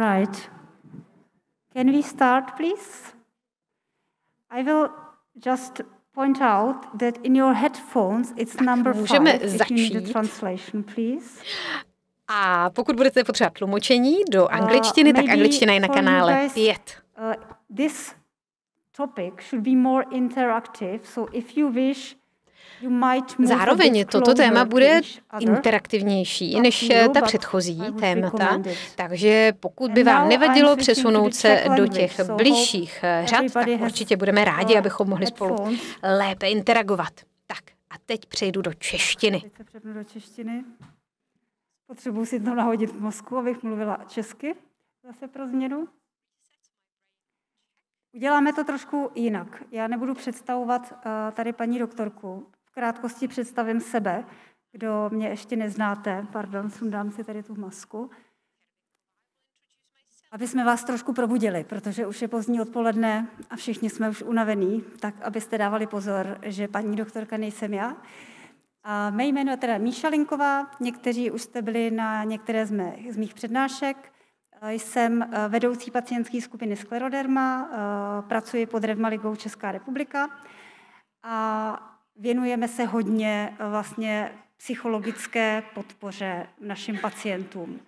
Right. Can we start, please? I will just point out that in your headphones it's tak, number můžeme Začít. you need a translation, please. A pokud budete potřebovat tlumočení do uh, angličtiny, uh, tak angličtina je na kanále guys, pět. Uh, this topic should be more interactive, so if you wish Zároveň toto téma bude interaktivnější než eh, ta předchozí témata, takže pokud by vám nevadilo přesunout se do těch bližších eh, řad, tak určitě budeme rádi, abychom mohli spolu lépe interagovat. Tak a teď přejdu do češtiny. Potřebuji si to nahodit v mozku, abych mluvila česky. Zase pro změnu. Uděláme to trošku jinak. Já nebudu představovat eh, tady paní doktorku, krátkosti představím sebe, kdo mě ještě neznáte. Pardon, sundám si tady tu masku. Aby jsme vás trošku probudili, protože už je pozdní odpoledne a všichni jsme už unavení, tak abyste dávali pozor, že paní doktorka nejsem já. A mé jméno je teda Míša Linková, někteří už jste byli na některé z, mé, z mých přednášek. Jsem e, vedoucí pacientské skupiny Skleroderma, e, pracuji pod Revmaligou Česká republika a Věnujeme se hodně eh, vlastně psychologické podpoře našim pacientům.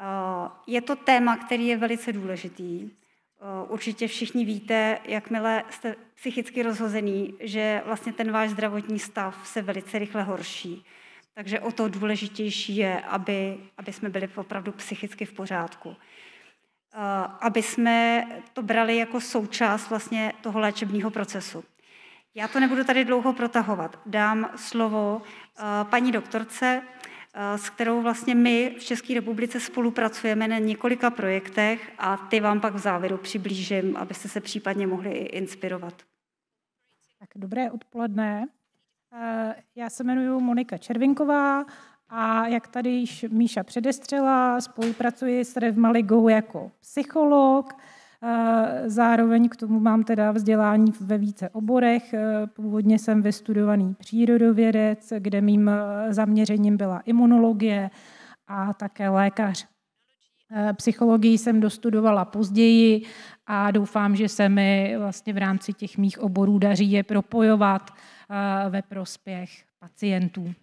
Eh, je to téma, který je velice důležitý. Eh, určitě všichni víte, jakmile jste psychicky rozhozený, že vlastně ten váš zdravotní stav se velice rychle horší. Takže o to důležitější je, aby, aby jsme byli opravdu psychicky v pořádku. Aby jsme to brali jako součást vlastně toho léčebního procesu. Já to nebudu tady dlouho protahovat. Dám slovo eh, paní doktorce, eh, s kterou vlastně my v České republice spolupracujeme na několika projektech a ty vám pak v závěru přiblížím, abyste se případně mohli i inspirovat. Tak dobré odpoledne. Eh, já se jmenuji Monika Červinková a jak tady již Míša předestřela, spolupracuji s Revmaligou jako psycholog, Eh, zároveň k tomu mám teda vzdělání ve více oborech. Eh, původně jsem vystudovaný přírodovědec, kde mým eh, zaměřením byla imunologie a také lékař. Psychologii jsem dostudovala později a doufám, že se mi vlastně v rámci těch mých oborů daří je propojovat ve prospěch pacientů.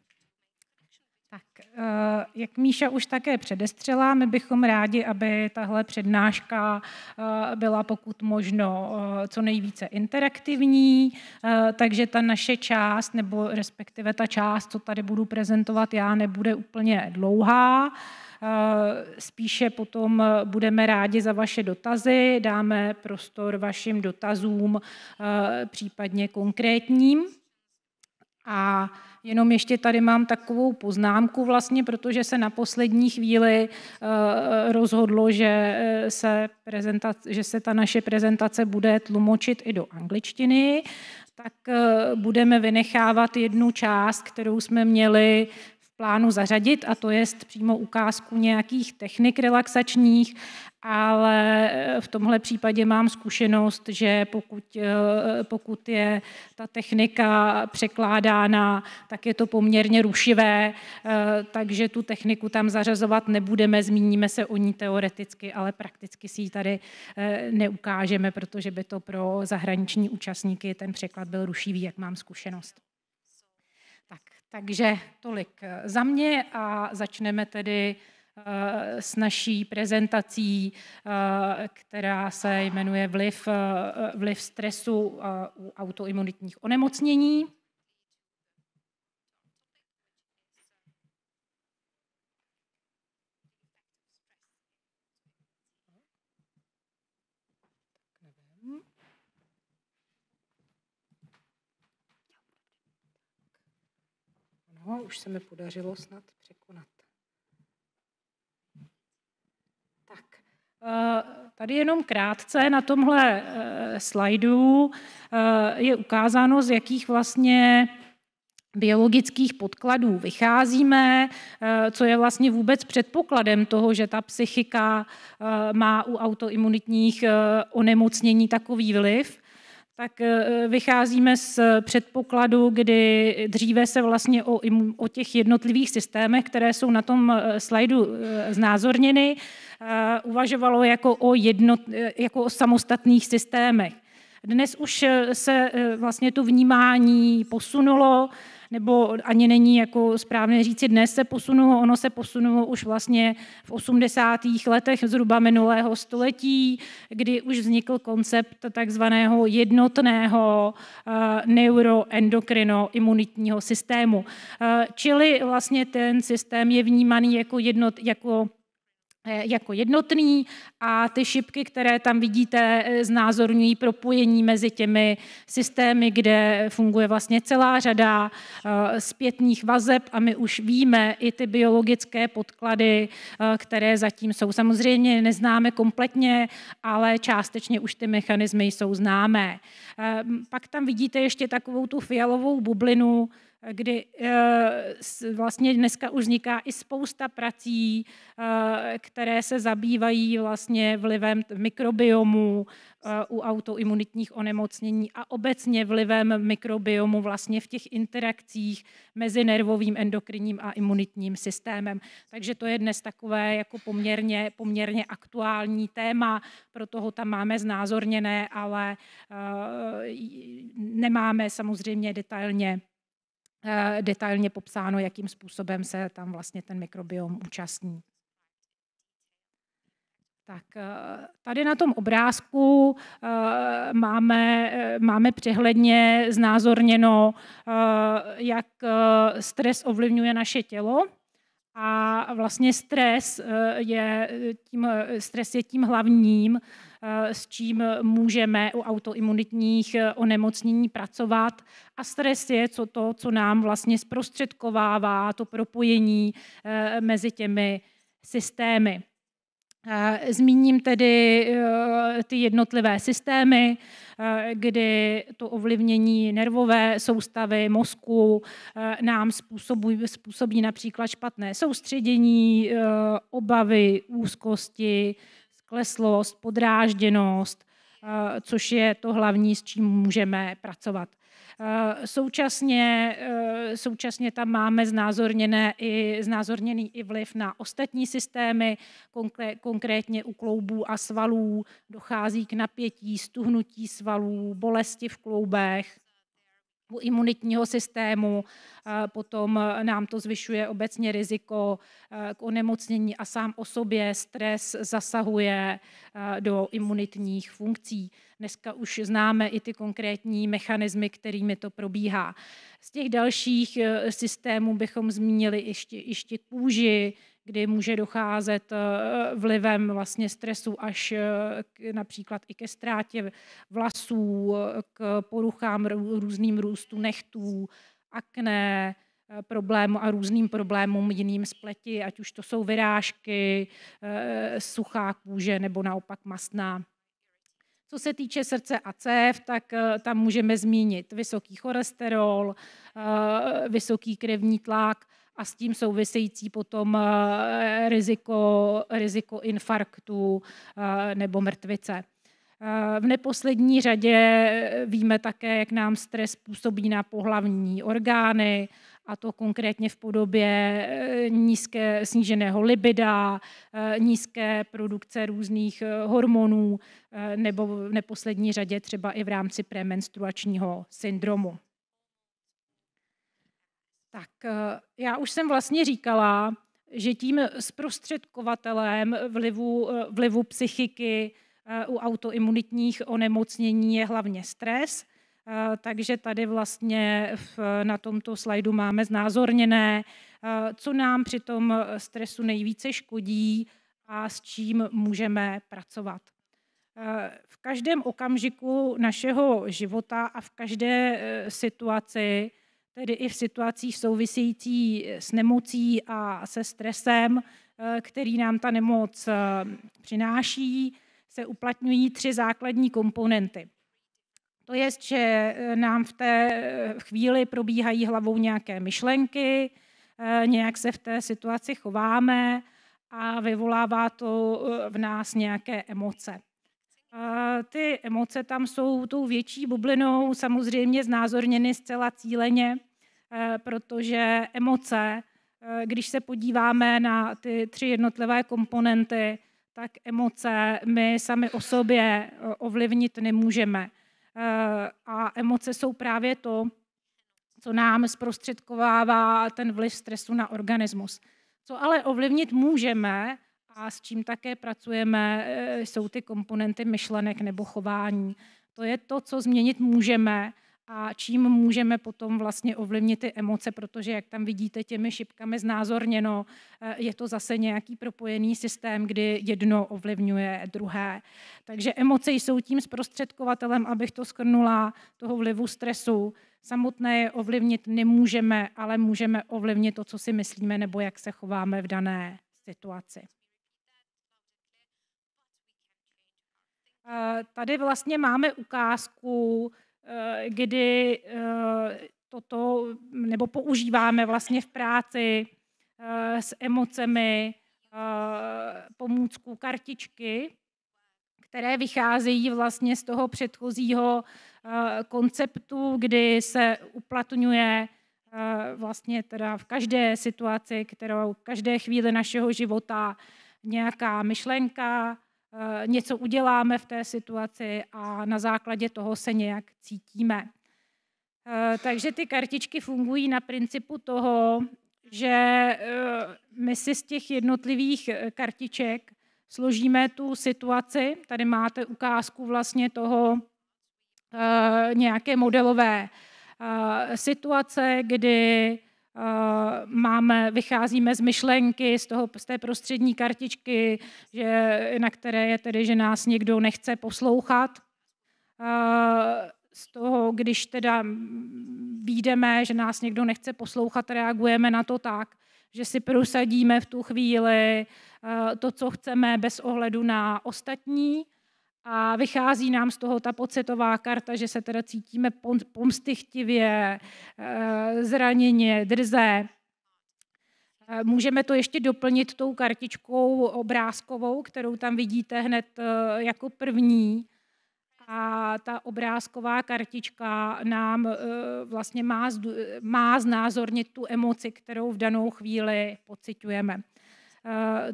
Eh, jak Míša už také předestřela, my bychom rádi, aby tahle přednáška eh, byla pokud možno eh, co nejvíce interaktivní, takže ta naše část, nebo respektive ta část, co tady budu prezentovat já, nebude úplně dlouhá. Spíše potom budeme rádi za vaše dotazy, dáme prostor vašim dotazům, případně konkrétním. A jenom ještě tady mám takovou poznámku vlastně, protože se na poslední chvíli eh, eh, rozhodlo, že eh, se, že se ta naše prezentace bude tlumočit i do angličtiny, tak budeme vynechávat jednu část, kterou jsme měli plánu zařadit, a to je přímo ukázku nějakých technik relaxačních ale eh, v tomhle případě mám zkušenost, že pokud, eh, pokud je ta technika překládána, tak je to poměrně rušivé, eh, takže tu techniku tam zařazovat nebudeme, zmíníme se o ní teoreticky, ale prakticky si ji tady neukážeme, protože by to pro zahraniční účastníky ten překlad byl rušivý, jak mám zkušenost. Tak, takže tolik za mě a začneme tedy Eh, s naší prezentací, eh, která se jmenuje Vliv, eh, vliv stresu u autoimunitních onemocnění. No, už se mi podařilo snad překonat. Eh, tady jenom krátce na tomhle eh, slajdu eh, je ukázáno, z jakých vlastně biologických podkladů vycházíme, co je vlastně vůbec předpokladem toho, že ta psychika má u autoimunitních onemocnění takový vliv tak eh, vycházíme z předpokladu, kdy dříve se vlastně o, o těch jednotlivých systémech, které jsou na tom eh, slajdu eh, znázorněny, uvažovalo jako o, jednot, jako o samostatných systémech. Dnes už se vlastně to vnímání posunulo, nebo ani není jako správné říci, dnes se posunulo, ono se posunulo už vlastně v 80. letech zhruba minulého století, kdy už vznikl koncept takzvaného jednotného eh, neuroendokrinoimunitního systému. Eh, čili vlastně ten systém je vnímaný jako, jednot, jako Eh, jako jednotný a ty šipky, které tam vidíte, eh, znázorňují propojení mezi těmi systémy, kde funguje vlastně celá řada eh, zpětných vazeb a my už víme i ty biologické podklady, které zatím jsou. Samozřejmě neznáme kompletně, ale částečně už ty mechanismy jsou známé. Pak tam vidíte ještě takovou tu fialovou bublinu, kdy eh, vlastně dneska už vzniká i spousta prací, eh, které se zabývají vlastně vlivem mikrobiomu eh, u autoimunitních onemocnění a obecně vlivem mikrobiomu vlastně v těch interakcích mezi nervovým, endokrinním a imunitním systémem. Takže to je dnes takové jako poměrně, poměrně aktuální téma, proto ho tam máme znázorněné, ale nemáme samozřejmě detailně Eh, detailně popsáno, jakým způsobem se tam vlastně ten mikrobiom účastní. Tak eh, tady na tom obrázku eh, máme, máme přehledně znázorněno, jak stres ovlivňuje naše tělo. A vlastně stres je tím, stres je tím hlavním Eh, s čím můžeme u autoimunitních eh, onemocnění pracovat. A stres je co to, co nám vlastně zprostředkovává to propojení eh, mezi těmi systémy. Zmíním tedy ty jednotlivé systémy, kdy to ovlivnění nervové soustavy mozku nám způsobí, způsobí například špatné soustředění, obavy, úzkosti, skleslost, podrážděnost, eh, což je to hlavní, s čím můžeme pracovat. Eh, současně, eh, současně tam máme znázorněné i, znázorněný i vliv na ostatní systémy, konkrétně u kloubů a svalů dochází k napětí, stuhnutí svalů, bolesti v kloubech, imunitního systému, potom nám to zvyšuje obecně riziko k onemocnění a sám o sobě stres zasahuje do imunitních funkcí. Dneska už známe i ty konkrétní mechanismy, kterými to probíhá. Z těch dalších e, systémů bychom zmínili ještě, ještě kůži, kdy může docházet eh, vlivem vlastně stresu až eh, k, například i ke ztrátě vlasů, eh, k poruchám různým růstu nechtů, akné, problému a různým problémům jiným spleti, ať už to jsou vyrážky, suchá kůže nebo naopak masná. Co se týče srdce a cév, tak tam můžeme zmínit vysoký cholesterol, vysoký krevní tlak a s tím související potom eh, riziko, riziko infarktu eh, nebo mrtvice. Eh, v neposlední řadě víme také, jak nám stres působí na pohlavní orgány, a to konkrétně v podobě nízké sníženého libida, nízké produkce různých hormonů nebo v neposlední řadě třeba i v rámci premenstruačního syndromu. Tak eh, já už jsem vlastně říkala, že tím zprostředkovatelem vlivu, eh, vlivu psychiky eh, u autoimunitních onemocnění je hlavně stres. Takže tady vlastně na tomto slajdu máme znázorněné, co nám při tom stresu nejvíce škodí a s čím můžeme pracovat. V každém okamžiku našeho života a v každé situaci tedy i v situacích související eh, s nemocí a se stresem, eh, který nám ta nemoc eh, přináší, se uplatňují tři základní komponenty. To je, že nám v té chvíli probíhají hlavou nějaké myšlenky, nějak se v té situaci chováme a vyvolává to v nás nějaké emoce. Ty emoce tam jsou tou větší bublinou, samozřejmě znázorněny zcela cíleně, Eh, protože emoce, eh, když se podíváme na ty tři jednotlivé komponenty, tak emoce my sami o sobě eh, ovlivnit nemůžeme. A emoce jsou právě to, co nám zprostředkovává ten vliv stresu na organismus. Co ale ovlivnit můžeme a s čím také pracujeme, jsou ty komponenty myšlenek nebo chování. To je to, co změnit můžeme a čím můžeme potom vlastně ovlivnit ty emoce, protože jak tam vidíte těmi šipkami znázorněno, eh, je to zase nějaký propojený systém, kdy jedno ovlivňuje druhé. Takže emoce jsou tím zprostředkovatelem, abych to skrnula, toho vlivu stresu. Samotné je ovlivnit nemůžeme, ale můžeme ovlivnit to, co si myslíme nebo jak se chováme v dané situaci. Eh, tady vlastně máme ukázku Eh, kdy eh, toto, nebo používáme vlastně v práci eh, s emocemi pomůcku kartičky, které vycházejí vlastně z toho předchozího konceptu, kdy se uplatňuje vlastně teda v každé situaci, kterou v každé chvíli našeho života nějaká myšlenka, Eh, něco uděláme v té situaci a na základě toho se nějak cítíme. Eh, takže ty kartičky fungují na principu toho, že eh, my si z těch jednotlivých kartiček složíme tu situaci. Tady máte ukázku vlastně toho nějaké modelové situace, kdy Eh, máme, vycházíme z myšlenky, z, toho, z té prostřední kartičky, že, na které je tedy, že nás někdo nechce poslouchat. Eh, z toho, když teda výjdeme, že nás někdo nechce poslouchat, reagujeme na to tak, že si prosadíme v tu chvíli eh, to, co chceme bez ohledu na ostatní – a vychází nám z toho ta pocitová karta, že se teda cítíme pomstychtivě, eh, zraněně, drze. Eh, můžeme to ještě doplnit tou kartičkou obrázkovou, kterou tam vidíte hned eh, jako první. A ta obrázková kartička nám vlastně má, má znázornit tu emoci, kterou v danou chvíli pociťujeme.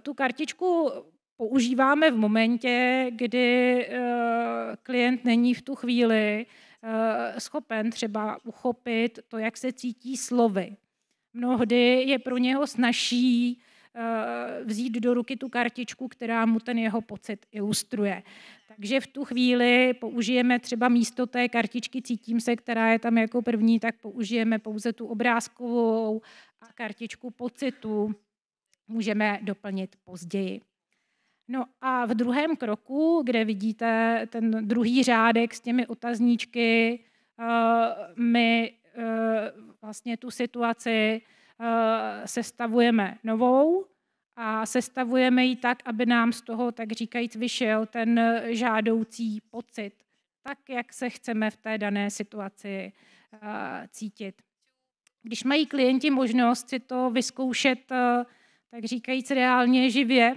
Tu kartičku používáme v momentě, kdy eh, klient není v tu chvíli eh, schopen třeba uchopit to, jak se cítí slovy. Mnohdy je pro něho snažší eh, vzít do ruky tu kartičku, která mu ten jeho pocit ilustruje. Takže v tu chvíli použijeme třeba místo té kartičky Cítím se, která je tam jako první, tak použijeme pouze tu obrázkovou a kartičku pocitu můžeme doplnit později. No a v druhém kroku, kde vidíte ten druhý řádek s těmi otazníčky, eh, my eh, vlastně tu situaci eh, sestavujeme novou a sestavujeme ji tak, aby nám z toho, tak říkajíc, vyšel ten žádoucí pocit, tak, jak se chceme v té dané situaci cítit. Když mají klienti možnost si to vyzkoušet, tak říkajíc reálně živě,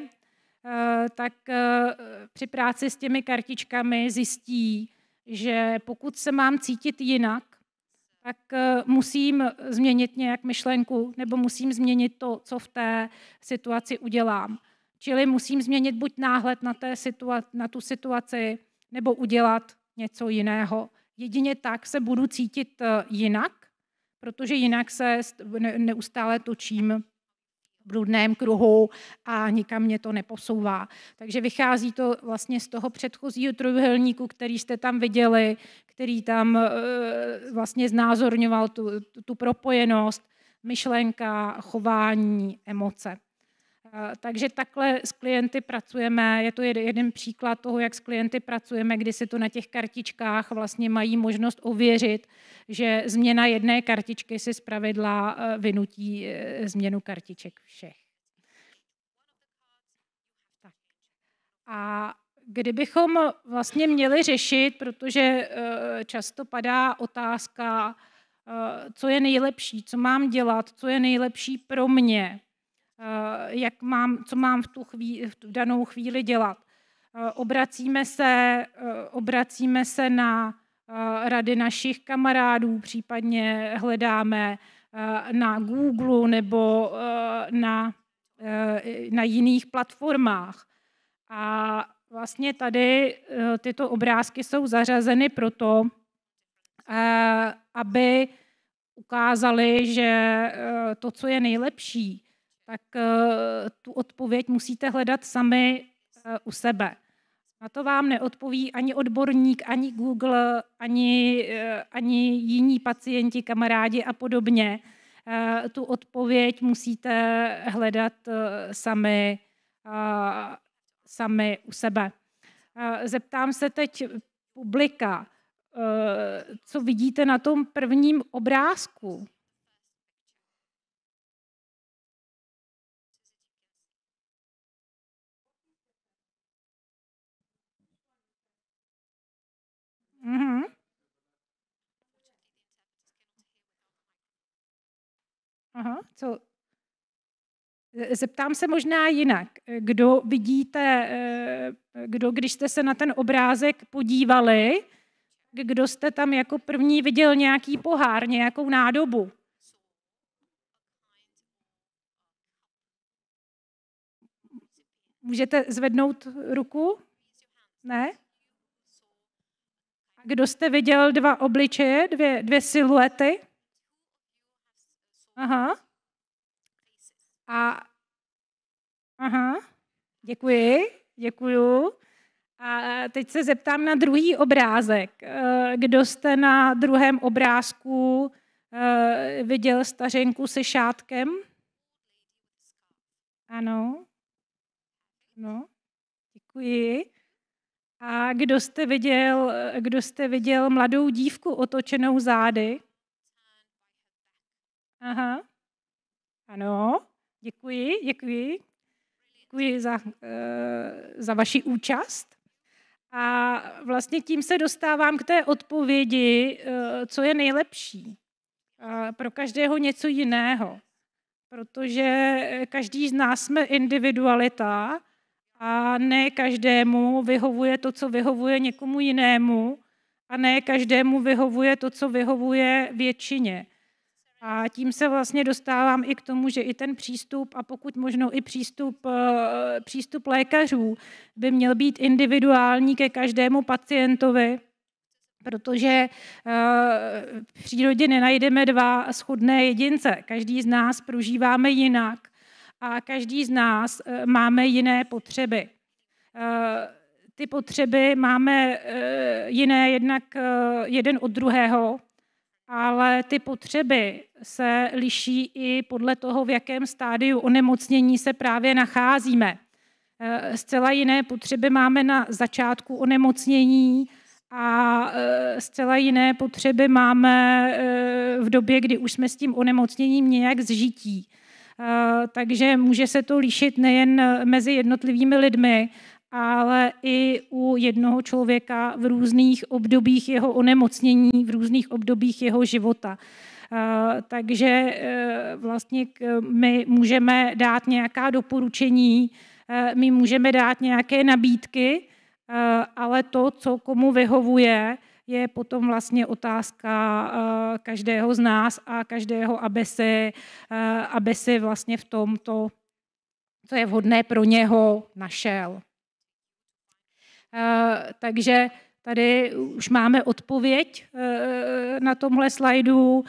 Eh, tak eh, při práci s těmi kartičkami zjistí, že pokud se mám cítit jinak, tak eh, musím změnit nějak myšlenku nebo musím změnit to, co v té situaci udělám. Čili musím změnit buď náhled na, té situa- na tu situaci nebo udělat něco jiného. Jedině tak se budu cítit jinak, protože jinak se neustále točím bludném kruhu a nikam mě to neposouvá. Takže vychází to vlastně z toho předchozího trojuhelníku, který jste tam viděli, který tam eh, vlastně znázorňoval tu, tu propojenost myšlenka, chování, emoce. Eh, takže takhle s klienty pracujeme. Je to jeden příklad toho, jak s klienty pracujeme, kdy si to na těch kartičkách vlastně mají možnost ověřit, že změna jedné kartičky si zpravidla eh, vynutí eh, změnu kartiček všech. Tak. A kdybychom vlastně měli řešit, protože často padá otázka, co je nejlepší, co mám dělat, co je nejlepší pro mě, Eh, jak mám, co mám v tu, chvíli, v tu danou chvíli dělat. Eh, obracíme se, eh, obracíme se na rady našich kamarádů, případně hledáme na Google nebo na, na jiných platformách. A vlastně tady tyto obrázky jsou zařazeny proto, aby ukázali, že to, co je nejlepší, tak eh, tu odpověď musíte hledat sami eh, u sebe. Na to vám neodpoví ani odborník, ani Google, ani, eh, ani jiní pacienti, kamarádi a podobně. Tu odpověď musíte hledat sami, sami u sebe. Zeptám se teď publika, co vidíte na tom prvním obrázku? Mm-hmm. Aha, co? E, zeptám se možná jinak. Kdo vidíte, e, kdo, když jste se na ten obrázek podívali, kdo jste tam jako první viděl nějaký pohár, nějakou nádobu? Můžete zvednout ruku? Ne? kdo jste viděl dva obličeje, dvě, dvě siluety? Aha. A, aha, děkuji, děkuju. A teď se zeptám na druhý obrázek. Eh, kdo jste na druhém obrázku eh, viděl stařenku se šátkem? Ano. No, děkuji. A kdo jste viděl, kdo jste viděl mladou dívku otočenou zády? Aha. Ano, děkuji, děkuji. Děkuji za, eh, za vaši účast. A vlastně tím se dostávám k té odpovědi, eh, co je nejlepší. Eh, pro každého něco jiného, protože každý z nás jsme individualita a ne každému vyhovuje to, co vyhovuje někomu jinému a ne každému vyhovuje to, co vyhovuje většině. A tím se vlastně dostávám i k tomu, že i ten přístup a pokud možno i přístup, eh, přístup lékařů by měl být individuální ke každému pacientovi, protože eh, v přírodě nenajdeme dva schodné jedince. Každý z nás prožíváme jinak – a každý z nás eh, máme jiné potřeby. Eh, ty potřeby máme eh, jiné jednak jeden od druhého, ale ty potřeby se liší i podle toho, v jakém stádiu onemocnění se právě nacházíme. Zcela jiné potřeby máme na začátku onemocnění a zcela jiné potřeby máme v době, kdy už jsme s tím onemocněním nějak zžití. Eh, takže může se to líšit nejen eh, mezi jednotlivými lidmi, ale i u jednoho člověka v různých obdobích jeho onemocnění, v různých obdobích jeho života. Eh, takže vlastně my můžeme dát nějaká doporučení, my můžeme dát nějaké nabídky, ale to, co komu vyhovuje, je potom vlastně otázka eh, každého z nás a každého, aby si, eh, aby si vlastně v tomto, co je vhodné pro něho, našel. Eh, takže Tady už máme odpověď na tomhle slajdu,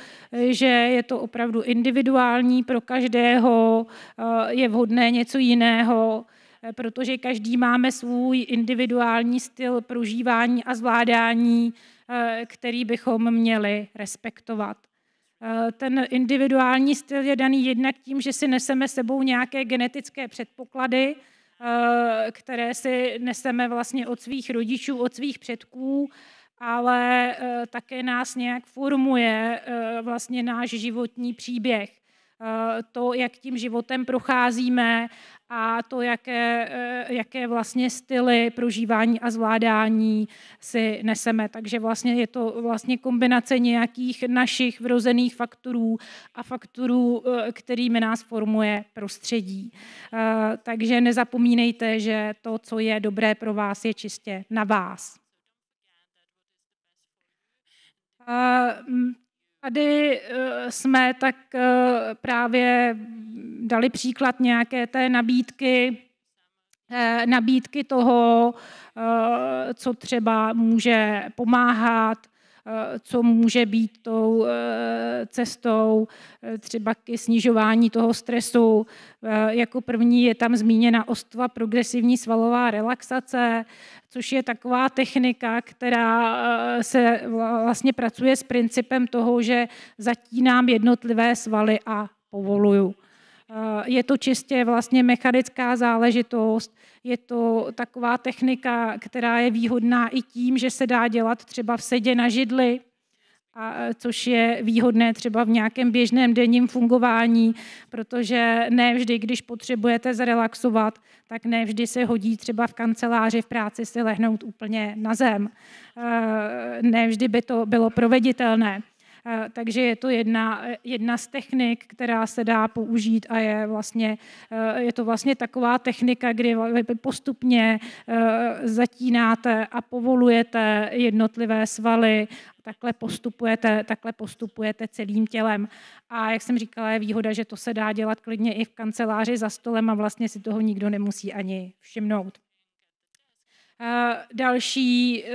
že je to opravdu individuální pro každého, je vhodné něco jiného. Eh, protože každý máme svůj individuální styl prožívání a zvládání, eh, který bychom měli respektovat. Eh, ten individuální styl je daný jednak tím, že si neseme sebou nějaké genetické předpoklady, které si neseme vlastně od svých rodičů, od svých předků, ale také nás nějak formuje vlastně náš životní příběh to, jak tím životem procházíme a to, jaké, eh, jaké vlastně styly prožívání a zvládání si neseme. Takže vlastně je to vlastně kombinace nějakých našich vrozených faktorů a faktorů, eh, kterými nás formuje prostředí. Eh, takže nezapomínejte, že to, co je dobré pro vás, je čistě na vás. Tady eh, jsme tak eh, právě dali příklad nějaké té nabídky, eh, nabídky toho, co třeba může pomáhat, Eh, co může být tou eh, cestou eh, třeba k snižování toho stresu. Jako první je tam zmíněna ostva progresivní svalová relaxace, což je taková technika, která se vlastně pracuje s principem toho, že zatínám jednotlivé svaly a povoluju. Eh, je to čistě vlastně mechanická záležitost, je to taková technika, která je výhodná i tím, že se dá dělat třeba v sedě na židli, a eh, což je výhodné třeba v nějakém běžném denním fungování, protože ne vždy, když potřebujete zrelaxovat, tak ne vždy se hodí třeba v kanceláři, v práci si lehnout úplně na zem. Eh, ne vždy by to bylo proveditelné. Eh, takže je to jedna, eh, jedna z technik, která se dá použít a je, vlastně, eh, je to vlastně taková technika, kdy postupně zatínáte a povolujete jednotlivé svaly takhle postupujete, takhle postupujete celým tělem. A jak jsem říkala, je výhoda, že to se dá dělat klidně i v kanceláři za stolem a vlastně si toho nikdo nemusí ani všimnout. Další, eh,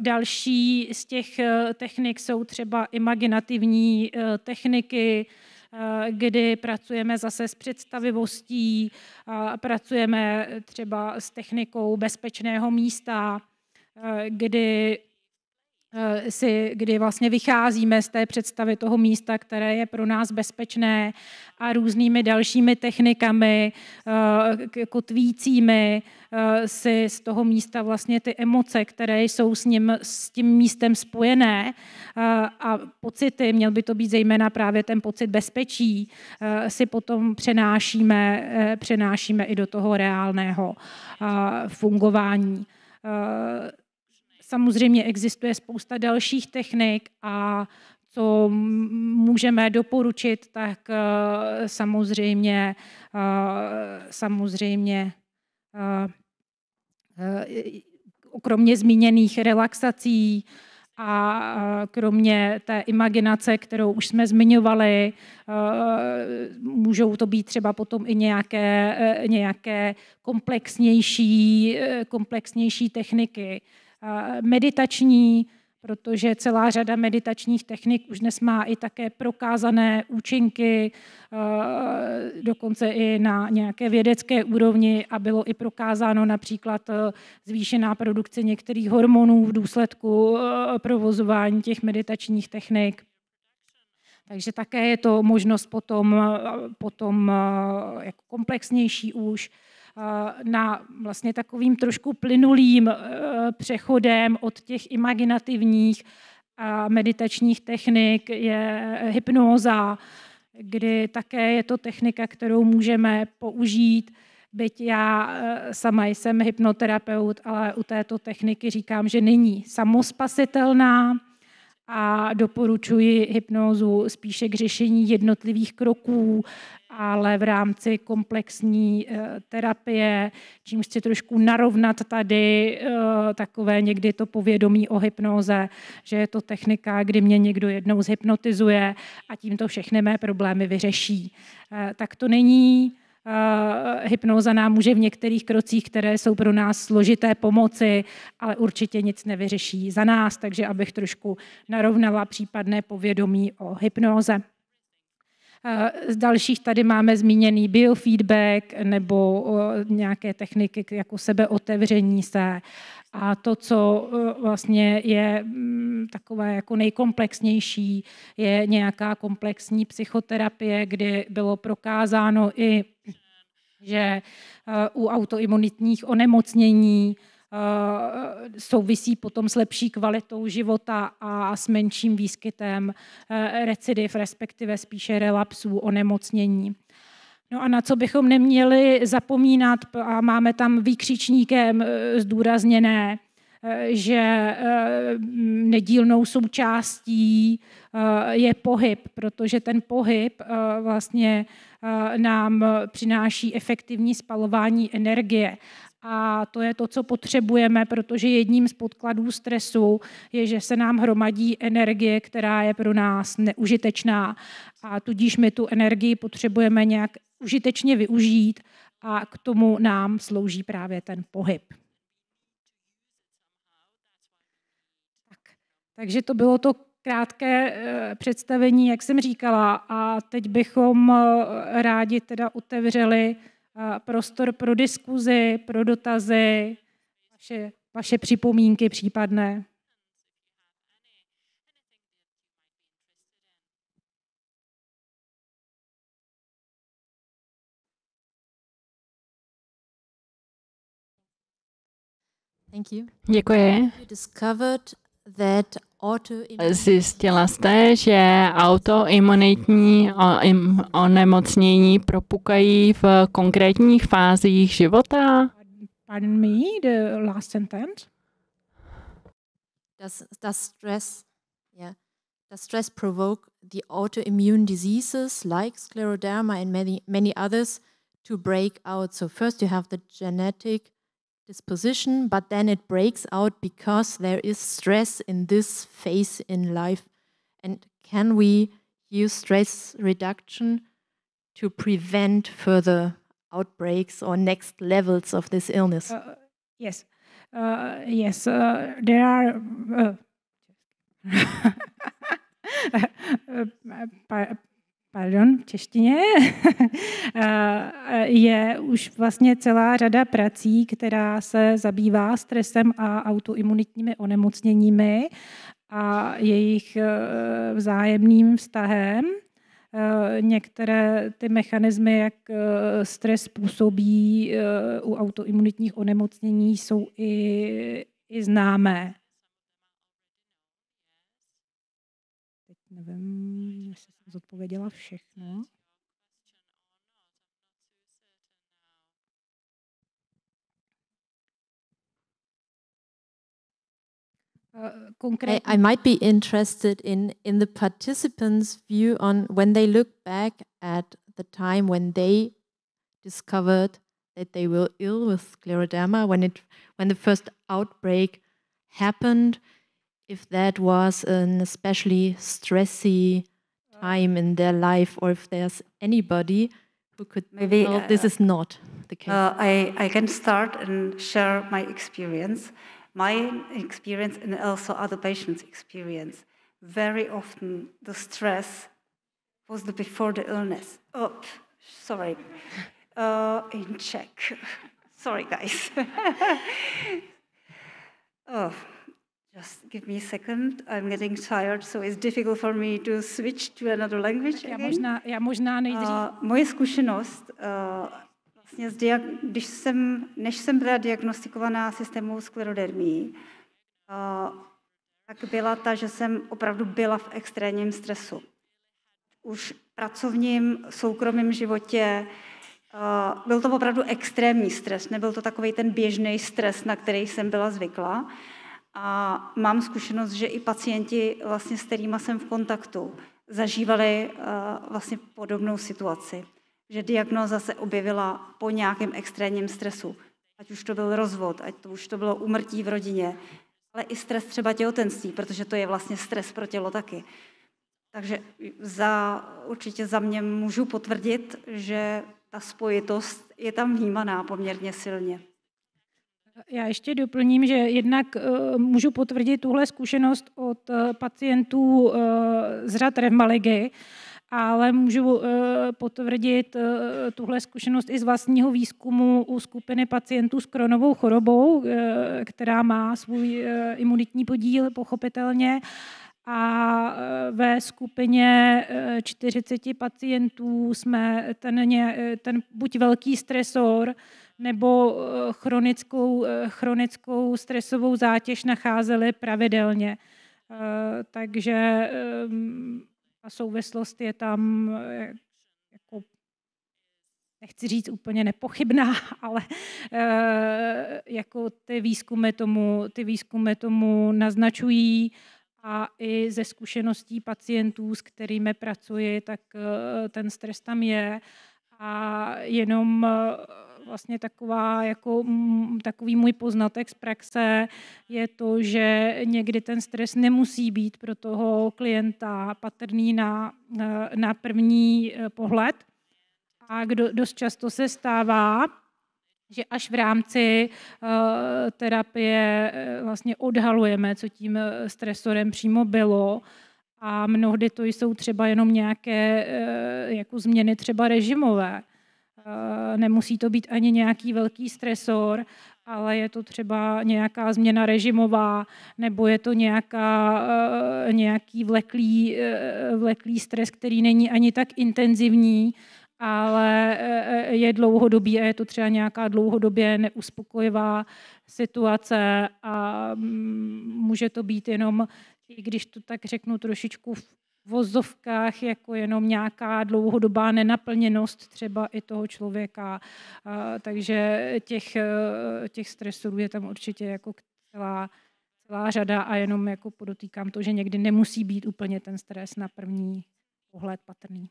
další z těch eh, technik jsou třeba imaginativní eh, techniky, kdy pracujeme zase s představivostí, pracujeme třeba s technikou bezpečného místa, kdy Eh, si, kdy vlastně vycházíme z té představy toho místa, které je pro nás bezpečné a různými dalšími technikami eh, kotvícími eh, si z toho místa vlastně ty emoce, které jsou s, ním, s tím místem spojené a pocity, měl by to být zejména právě ten pocit bezpečí, si potom přenášíme, přenášíme i do toho reálného fungování Samozřejmě existuje spousta dalších technik a co můžeme doporučit, tak eh, samozřejmě, eh, samozřejmě eh, kromě zmíněných relaxací a kromě té imaginace, kterou už jsme zmiňovali, můžou to být třeba potom i nějaké, nějaké komplexnější, komplexnější techniky meditační, protože celá řada meditačních technik už dnes má i také prokázané účinky, dokonce i na nějaké vědecké úrovni a bylo i prokázáno například e, zvýšená produkce některých hormonů v důsledku e, provozování těch meditačních technik. Takže také je to možnost potom, e, potom jako komplexnější už Eh, na vlastně takovým trošku plynulým eh, přechodem od těch imaginativních a meditačních technik je hypnóza, kdy také je to technika, kterou můžeme použít. Byť já eh, sama jsem hypnoterapeut, ale u této techniky říkám, že není samospasitelná a doporučuji hypnózu spíše k řešení jednotlivých kroků ale v rámci komplexní eh, terapie, čím chci trošku narovnat tady eh, takové někdy to povědomí o hypnoze, že je to technika, kdy mě někdo jednou zhypnotizuje a tímto všechny mé problémy vyřeší. Eh, tak to není Uh, hypnoza nám může v některých krocích, které jsou pro nás složité pomoci, ale určitě nic nevyřeší za nás, takže abych trošku narovnala případné povědomí o hypnoze. Z dalších tady máme zmíněný biofeedback nebo nějaké techniky jako sebeotevření se. A to, co vlastně je mm, takové jako nejkomplexnější, je nějaká komplexní psychoterapie, kdy bylo prokázáno i, že e, u autoimunitních onemocnění Eh, souvisí potom s lepší kvalitou života a s menším výskytem eh, recidiv, respektive spíše relapsů, onemocnění. No a na co bychom neměli zapomínat, a máme tam výkřičníkem eh, zdůrazněné, že nedílnou součástí je pohyb, protože ten pohyb vlastně nám přináší efektivní spalování energie. A to je to, co potřebujeme, protože jedním z podkladů stresu je, že se nám hromadí energie, která je pro nás neužitečná. A tudíž my tu energii potřebujeme nějak užitečně využít a k tomu nám slouží právě ten pohyb. Tak, takže to bylo to krátké eh, představení, jak jsem říkala, a teď bychom eh, rádi teda otevřeli prostor pro diskuzi, pro dotazy, vaše, vaše připomínky případné. Děkuji. That Zjistila jste, že autoimunitní onemocnění propukají v konkrétních fázích života? Pardon me, the last sentence. Does, does stress, yeah, does stress provoke the autoimmune diseases like scleroderma and many, many others to break out? So first you have the genetic disposition, but then it breaks out because there is stress in this phase in life. And can we use stress reduction to prevent further outbreaks or next levels of this illness? Uh, uh yes. Uh, yes, uh, there are. Uh, uh, uh pardon, v češtině, je už vlastně celá řada prací, která se zabývá stresem a autoimunitními onemocněními a jejich e, vzájemným vztahem. E, některé ty mechanismy, jak e, stres působí u autoimunitních onemocnění, jsou i, i známé. Teď nevím, jestli zodpověděla všechno. Uh, I, I, might be interested in in the participants' view on when they look back at the time when they discovered that they were ill with scleroderma when it when the first outbreak happened if that was an especially stressy time in their life or if there's anybody who could maybe know uh, this is not the case. Uh, I, I can start and share my experience, my experience, and also other patients' experience. Very often, the stress was the before the illness. Oh, sorry. Uh, in check. sorry, guys. oh. Just give me a second, I'm getting tired, so it's difficult for me to switch to another language again. Já možná, já možná uh, nejdřív... Uh, moje zkušenost, uh, vlastně diag, když jsem, než jsem byla diagnostikovaná systémovou sklerodermií, uh, tak byla ta, že jsem opravdu byla v extrémním stresu. Už v pracovním, soukromém životě uh, byl to opravdu extrémní stres, nebyl to takový ten běžný stres, na který jsem byla zvyklá. Uh, a mám zkušenost, že i pacienti, vlastně, s kterými jsem v kontaktu, zažívali eh, vlastně podobnou situaci. Že diagnoza se objevila po nějakém extrémním stresu. Ať už to byl rozvod, ať to už to bylo umrtí v rodině, ale i stres třeba těhotenství, protože to je vlastně stres pro tělo taky. Takže za, určitě za mě můžu potvrdit, že ta spojitost je tam vnímaná poměrně silně. Já ještě doplním, že jednak eh, můžu potvrdit tuhle zkušenost od eh, pacientů eh, z řad Remaligy, ale můžu potvrdit tuhle zkušenost i z vlastního výzkumu u skupiny pacientů s kronovou chorobou, která má svůj imunitní podíl, pochopitelně a ve skupině 40 pacientů jsme ten, ten buď velký stresor, nebo eh, chronickou, eh, chronickou stresovou zátěž nacházeli pravidelně. Eh, takže ehm, ta souvislost je tam jako nechci říct úplně nepochybná, ale jako ty výzkumy tomu, ty výzkumy tomu naznačují a i ze zkušeností pacientů, s kterými pracuji, tak ten stres tam je a jenom vlastně taková, jako, mm, takový můj poznatek z praxe je to, že někdy ten stres nemusí být pro toho klienta patrný na, na první eh, pohled. A kdo, dost často se stává, že až v rámci uh, terapie uh, vlastně odhalujeme, co tím stresorem přímo bylo a mnohdy to jsou třeba jenom nějaké uh, jako změny třeba režimové. Eh, nemusí to být ani nějaký velký stresor, ale je to třeba nějaká změna režimová, nebo je to nějaká, eh, nějaký vleklý, eh, vleklý stres, který není ani tak intenzivní, ale je dlouhodobý a je to třeba nějaká dlouhodobě neuspokojivá situace a mm, může to být jenom, i když to tak řeknu trošičku v vozovkách jako jenom nějaká dlouhodobá nenaplněnost třeba i toho člověka. Takže těch, e, těch stresorů je tam určitě jako celá, celá řada a jenom jako podotýkám to, že někdy nemusí být úplně ten stres na první pohled patrný.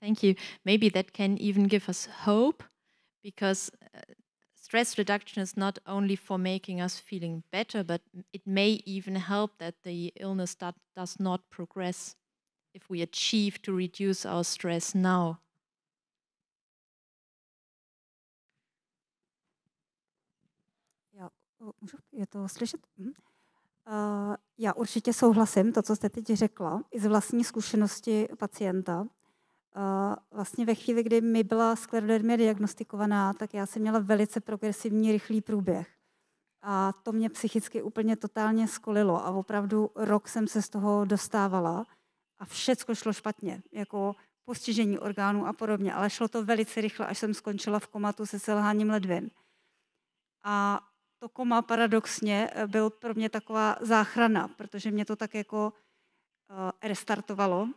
Thank you. Maybe that can even give us hope because uh, stress reduction is not only for making us feeling better, but it may even help that the illness that does not progress if we achieve to reduce our stress now. Můžu, je to slyšet? Hm. Uh, já určitě souhlasím to, co jste teď řekla, i z vlastní zkušenosti pacienta, vlastně ve chvíli, kdy mi byla sklerodermie diagnostikovaná, tak já jsem měla velice progresivní, rychlý průběh. A to mě psychicky úplně totálně skolilo a opravdu rok jsem se z toho dostávala a všecko šlo špatně, jako postižení orgánů a podobně, ale šlo to velice rychle, až jsem skončila v komatu se selháním ledvin. A to koma paradoxně eh, byl pro mě taková záchrana, protože mě to tak jako eh, restartovalo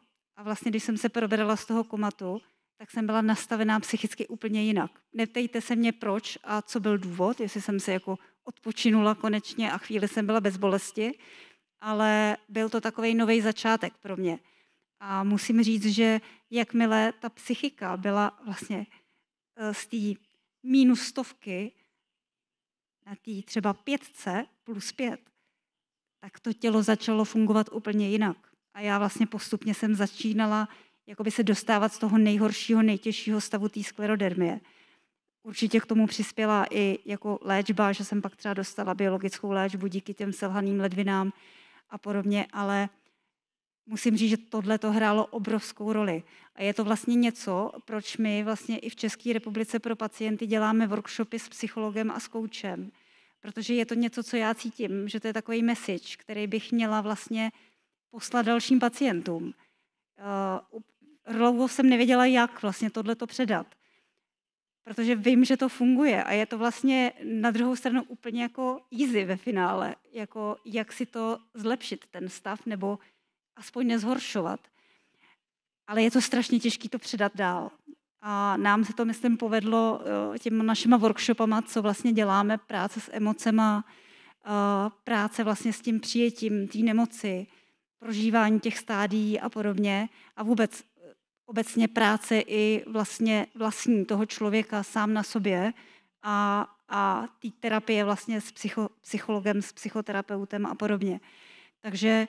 a vlastně, když jsem se probrala z toho komatu, tak jsem byla nastavená psychicky úplně jinak. Neptejte se mě proč a co byl důvod, jestli jsem se jako odpočinula konečně a chvíli jsem byla bez bolesti, ale byl to takový nový začátek pro mě. A musím říct, že jakmile ta psychika byla vlastně eh, z té minus stovky na té třeba pětce plus pět, tak to tělo začalo fungovat úplně jinak. A já vlastně postupně jsem začínala jakoby se dostávat z toho nejhoršího, nejtěžšího stavu té sklerodermie. Určitě k tomu přispěla i jako léčba, že jsem pak třeba dostala biologickou léčbu díky těm selhaným ledvinám a podobně, ale musím říct, že tohle to hrálo obrovskou roli. A je to vlastně něco, proč my vlastně i v České republice pro pacienty děláme workshopy s psychologem a s koučem. Protože je to něco, co já cítím, že to je takový message, který bych měla vlastně poslat dalším pacientům. Rlouho eh, jsem nevěděla, jak vlastně tohle to předat, protože vím, že to funguje a je to vlastně na druhou stranu úplně jako easy ve finále, jako jak si to zlepšit ten stav nebo aspoň nezhoršovat. Ale je to strašně těžké to předat dál. A nám se to, myslím, povedlo eh, těm našima workshopama, co vlastně děláme, práce s emocema, eh, práce vlastně s tím přijetím té nemoci, prožívání těch stádií a podobně a vůbec eh, obecně práce i vlastně vlastní toho člověka sám na sobě a, a té terapie vlastně s psycho, psychologem, s psychoterapeutem a podobně. Takže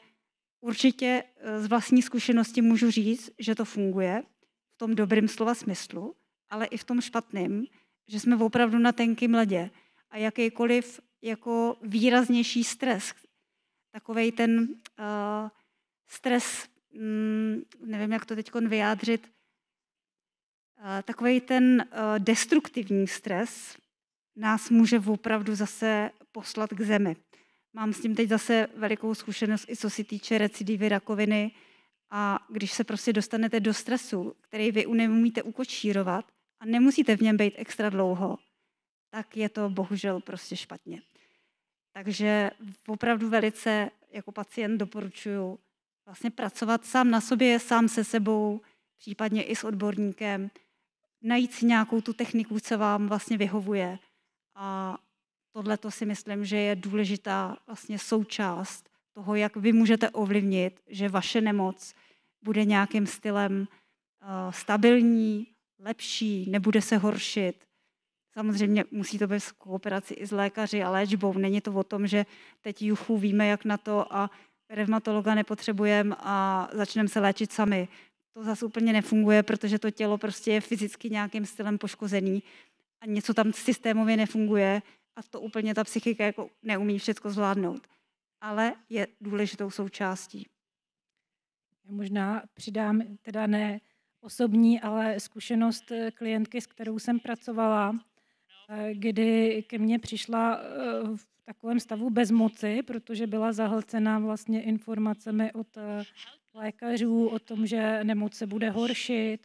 určitě eh, z vlastní zkušenosti můžu říct, že to funguje v tom dobrým slova smyslu, ale i v tom špatným, že jsme opravdu na tenkým ledě a jakýkoliv jako výraznější stres, takovej ten uh, stres, mm, nevím, jak to teď vyjádřit, takový ten e, destruktivní stres nás může opravdu zase poslat k zemi. Mám s tím teď zase velikou zkušenost i co se týče recidivy rakoviny a když se prostě dostanete do stresu, který vy nemůžete ukočírovat a nemusíte v něm být extra dlouho, tak je to bohužel prostě špatně. Takže opravdu velice jako pacient doporučuju vlastně pracovat sám na sobě, sám se sebou, případně i s odborníkem, najít si nějakou tu techniku, co vám vlastně vyhovuje. A tohle to si myslím, že je důležitá vlastně součást toho, jak vy můžete ovlivnit, že vaše nemoc bude nějakým stylem eh, stabilní, lepší, nebude se horšit. Samozřejmě musí to být v kooperaci i s lékaři a léčbou. Není to o tom, že teď juchu víme, jak na to a revmatologa nepotřebujeme a začneme se léčit sami. To zase úplně nefunguje, protože to tělo prostě je fyzicky nějakým stylem poškozený a něco tam systémově nefunguje a to úplně ta psychika jako neumí všechno zvládnout. Ale je důležitou součástí. Já možná přidám, teda ne osobní, ale zkušenost eh, klientky, s kterou jsem pracovala, eh, kdy ke mně přišla eh, v takovém stavu bez moci, protože byla zahlcená vlastně informacemi od eh, lékařů o tom, že nemoc se bude horšit.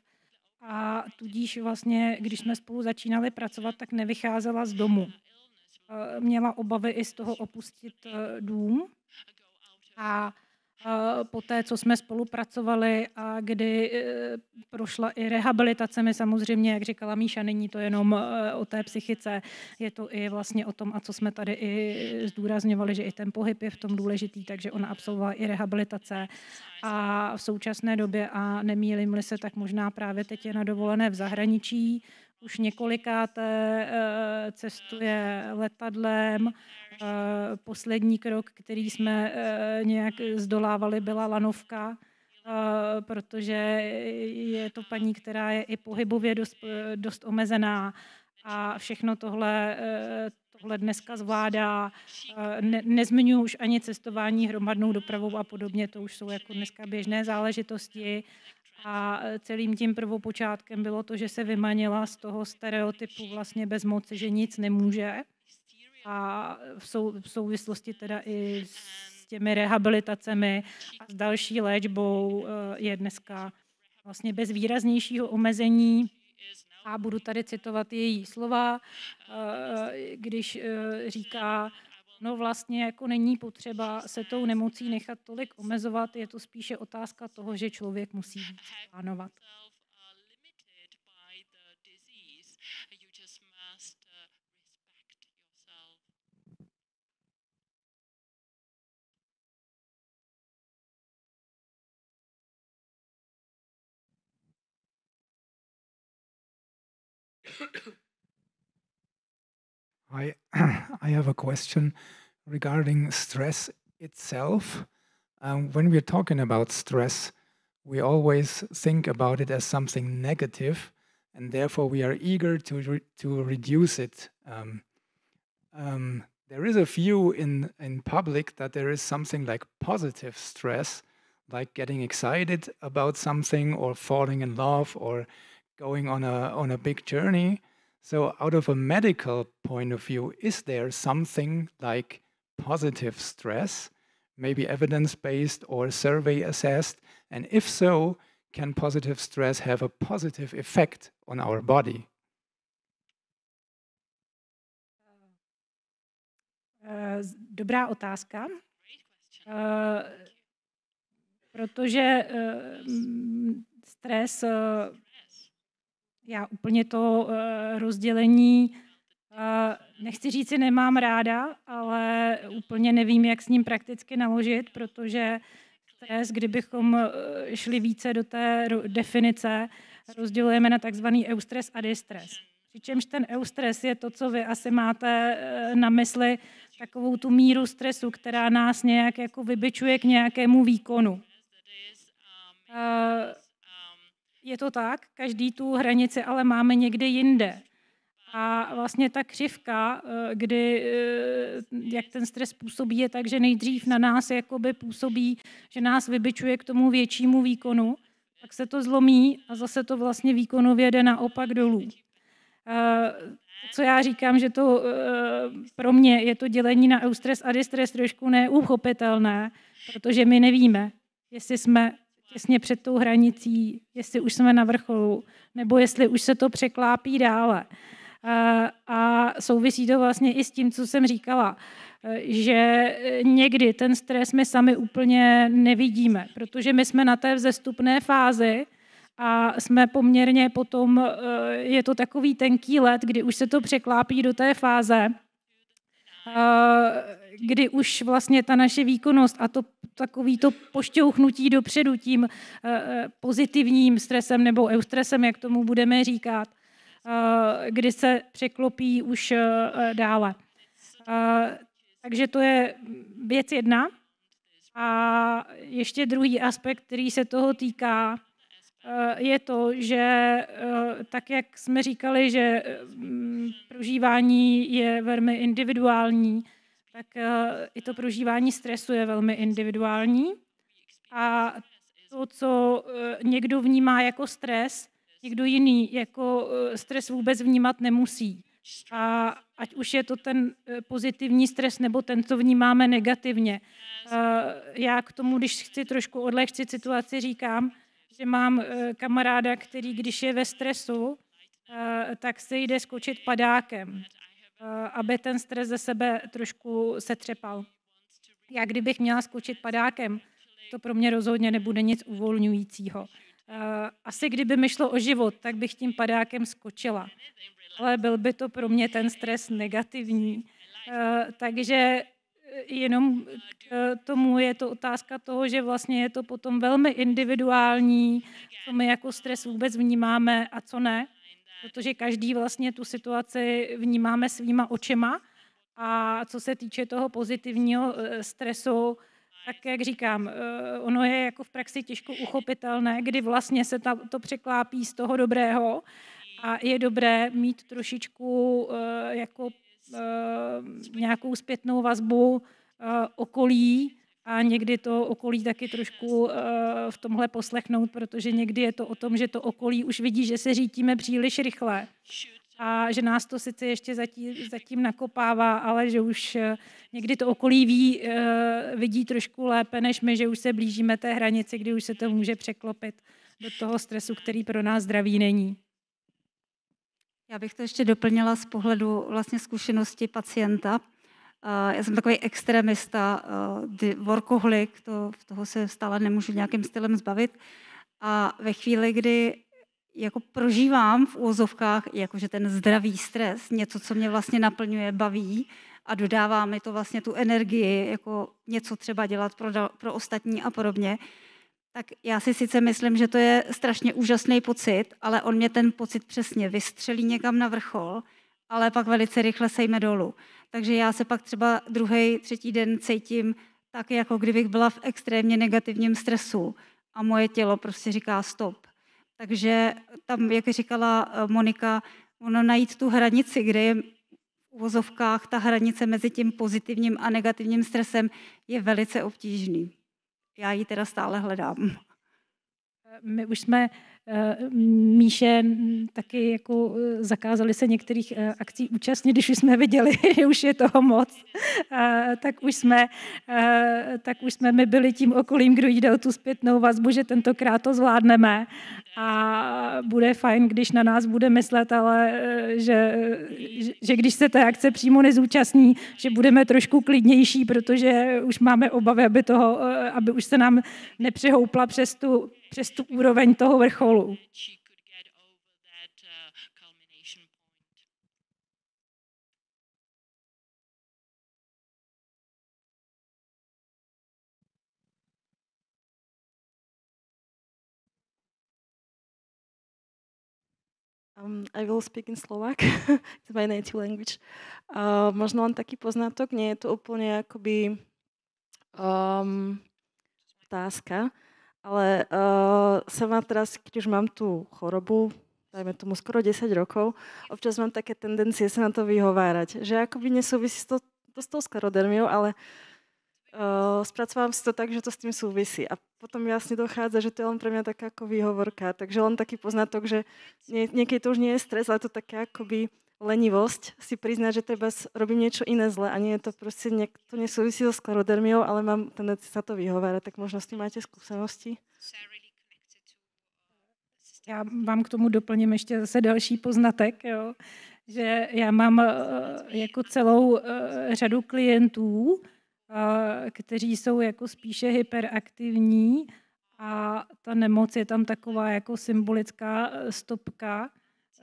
A tudíž vlastně, když jsme spolu začínali pracovat, tak nevycházela z domu. Eh, měla obavy i z toho opustit eh, dům. A po té, co jsme spolupracovali a kdy eh, prošla i rehabilitace, mi samozřejmě, jak říkala Míša, není to jenom eh, o té psychice, je to i vlastně o tom, a co jsme tady i zdůrazňovali, že i ten pohyb je v tom důležitý, takže ona absolvovala i rehabilitace a v současné době, a nemýlim se, tak možná právě teď je na dovolené v zahraničí, už několikáté eh, cestuje letadlem, Eh, poslední krok, který jsme eh, nějak zdolávali, byla lanovka, eh, protože je to paní, která je i pohybově dost, dost omezená a všechno tohle, tohle dneska zvládá. Ne, nezmiňuji už ani cestování hromadnou dopravou a podobně, to už jsou jako dneska běžné záležitosti. A celým tím prvopočátkem bylo to, že se vymanila z toho stereotypu vlastně bez moci, že nic nemůže a v, sou, v souvislosti teda i s těmi rehabilitacemi a s další léčbou eh, je dneska vlastně bez výraznějšího omezení a budu tady citovat její slova, eh, když eh, říká, no vlastně jako není potřeba se tou nemocí nechat tolik omezovat, je to spíše otázka toho, že člověk musí plánovat. I, I have a question regarding stress itself. Um, when we're talking about stress, we always think about it as something negative, and therefore we are eager to, re to reduce it. Um, um, there is a view in, in public that there is something like positive stress, like getting excited about something or falling in love or going on a on a big journey. So, out of a medical point of view, is there something like positive stress, maybe evidence based or survey assessed? And if so, can positive stress have a positive effect on our body? Uh, dobrá otázka. Uh, protože uh, stres uh, já úplně to eh, rozdělení eh, nechci říct, že nemám ráda, ale úplně nevím, jak s ním prakticky naložit, protože stres, kdybychom eh, šli více do té definice, rozdělujeme na takzvaný eustres a distres. Přičemž ten eustres je to, co vy asi máte na mysli, takovou tu míru stresu, která nás nějak jako vybičuje k nějakému výkonu. Uh, je to tak, každý tu hranici ale máme někde jinde. A vlastně ta křivka, eh, kdy, eh, jak ten stres působí, je tak, že nejdřív na nás jakoby působí, že nás vybičuje k tomu většímu výkonu, pak se to zlomí a zase to vlastně výkonově jde naopak dolů. Eh, co já říkám, že to pro mě je to dělení na eustres a distres trošku neuchopitelné, protože my nevíme, jestli jsme těsně před tou hranicí, jestli už jsme na vrcholu, nebo jestli už se to překlápí dále. A souvisí to vlastně i s tím, co jsem říkala, že někdy ten stres my sami úplně nevidíme, protože my jsme na té vzestupné fázi a jsme poměrně potom, e, je to takový tenký let, kdy už se to překlápí do té fáze, e, kdy už vlastně ta naše výkonnost a to takový to pošťouchnutí dopředu tím eh, eh, pozitivním stresem nebo eustresem, jak tomu budeme říkat, eh, kdy se překlopí už dále. Takže to je věc jedna. A ještě druhý aspekt, který se toho týká, je to, že tak, jak jsme říkali, že prožívání je velmi individuální, tak eh, i to prožívání stresu je velmi individuální. A to, co eh, někdo vnímá jako stres, někdo jiný jako eh, stres vůbec vnímat nemusí. A ať už je to ten pozitivní stres nebo ten, co vnímáme negativně. Já k tomu, když chci trošku odlehčit situaci, říkám, že mám kamaráda, který, když je ve stresu, tak se jde skočit padákem. Eh, aby ten stres ze sebe trošku setřepal. Já kdybych měla skočit padákem, to pro mě rozhodně nebude nic uvolňujícího. Eh, asi kdyby mi šlo o život, tak bych tím padákem skočila. Ale byl by to pro mě ten stres negativní. Eh, takže jenom k tomu je to otázka toho, že vlastně je to potom velmi individuální, co my jako stres vůbec vnímáme a co ne protože každý vlastně tu situaci vnímáme svýma očima. A co se týče toho pozitivního eh, stresu, tak jak říkám, eh, ono je jako v praxi těžko uchopitelné, kdy vlastně se ta, to překlápí z toho dobrého a je dobré mít trošičku eh, jako nějakou zpětnou vazbu okolí, a někdy to okolí taky trošku eh, v tomhle poslechnout, protože někdy je to o tom, že to okolí už vidí, že se řítíme příliš rychle a že nás to sice ještě zatím, zatím nakopává, ale že už eh, někdy to okolí ví, eh, vidí trošku lépe než my, že už se blížíme té hranici, kdy už se to může překlopit do toho stresu, který pro nás zdravý není. Já bych to ještě doplnila z pohledu vlastně zkušenosti pacienta. Já jsem takový extremista, workoholik, to, toho se stále nemůžu nějakým stylem zbavit. A ve chvíli, kdy jako prožívám v úzovkách jakože ten zdravý stres, něco, co mě vlastně naplňuje, baví a dodává mi to vlastně tu energii, jako něco třeba dělat pro, pro ostatní a podobně, tak já si sice myslím, že to je strašně úžasný pocit, ale on mě ten pocit přesně vystřelí někam na vrchol – ale pak velice rychle sejme dolů. Takže já se pak třeba druhý, třetí den cítím tak, jako kdybych byla v extrémně negativním stresu a moje tělo prostě říká stop. Takže tam, jak říkala eh, Monika, ono najít tu hranici, kde je uvozovkách ta hranice mezi tím pozitivním a negativním stresem je velice obtížný. Já ji teda stále hledám. Eh, my už jsme eh, Míše taky jako eh, zakázali se některých akcí účastnit, když už jsme viděli, že už je toho moc, tak už jsme, tak už jsme my byli tím okolím, kdo jí dal tu zpětnou vazbu, že tentokrát to zvládneme a bude fajn, když na nás bude myslet, ale že, že když se té akce přímo nezúčastní, že budeme trošku klidnější, protože už máme obavy, aby, toho, aby už se nám nepřehoupla přes tu přes tu úroveň toho vrcholu. Um, I will speak in Slovak, it's my native language. Uh, možno len taký poznatok, nie je to úplne akoby um, otázka. Ale uh, eh, sama teraz, když mám tu chorobu, dajme tomu skoro 10 rokov, občas mám také tendencie se na to vyhovárať, že akoby nesouvisí to, to s tou sklerodermiou, ale uh, eh, spracovám si to tak, že to s tím souvisí. A potom jasně dochádza, že to je len pre mňa taká ako výhovorka, takže len taký poznatok, že nie, niekedy to už nie je stres, ale to také akoby lenivosť si priznať, že treba robím niečo iné zle a nie je to proste, nejak, to nesúvisí so sklerodermiou, ale mám tendenci sa to vyhovárať, tak možno s tým máte skúsenosti? Já vám k tomu doplním ještě zase další poznatek, jo? že já mám eh, jako celou eh, řadu klientů, eh, kteří jsou jako spíše hyperaktivní a ta nemoc je tam taková jako symbolická stopka,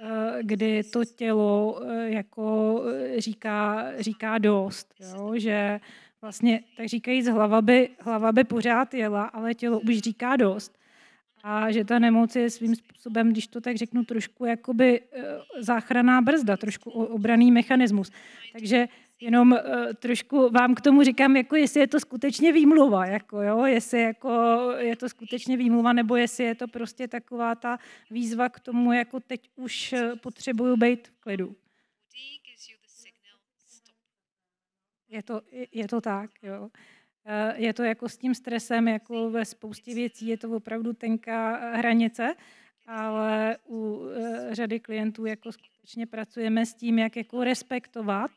Eh, kdy to tělo eh, jako eh, říká, říká dost, jo? že vlastně, tak říkajíc, hlava by, hlava by pořád jela, ale tělo už říká dost a že ta nemoc je svým způsobem, když to tak řeknu, trošku jakoby eh, záchraná brzda, trošku obraný mechanismus. Takže jenom eh, trošku vám k tomu říkám, jako jestli je to skutečně výmluva, jako jo, jestli jako je to skutečně výmluva, nebo jestli je to prostě taková ta výzva k tomu, jako teď už eh, potřebuju být v klidu. Je to, je to tak, jo. Eh, je to jako s tím stresem, jako ve spoustě věcí, je to opravdu tenká eh, hranice, ale u eh, řady klientů jako skutečně pracujeme s tím, jak jako respektovat